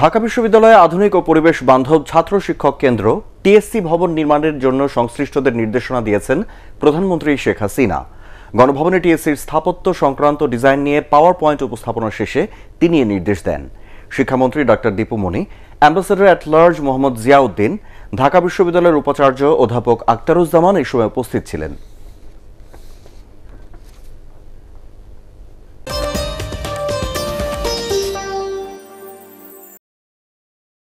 ঢাকা বিশ্ববিদ্যালয়ে আধুনিক ও পরিবেশ বান্ধব ছাত্র শিক্ষক কেন্দ্র টিএসসি ভবন নির্মাণের জন্য সংশ্লিষ্টদের নির্দেশনা দিয়েছেন প্রধানমন্ত্রী শেখ হাসিনা গণভবনে টিএসসির স্থাপত্য সংক্রান্ত ডিজাইন নিয়ে পাওয়ার পয়েন্ট উপস্থাপনা শেষে তিনি নির্দেশ দেন শিক্ষামন্ত্রী doctor Dipu Moni ambassador at large Mohammad Ziauddin Dhaka বিশ্ববিদ্যালয়ের উপাচার্য অধ্যাপক আক্তারুজ্জামান এই সময় উপস্থিত ছিলেন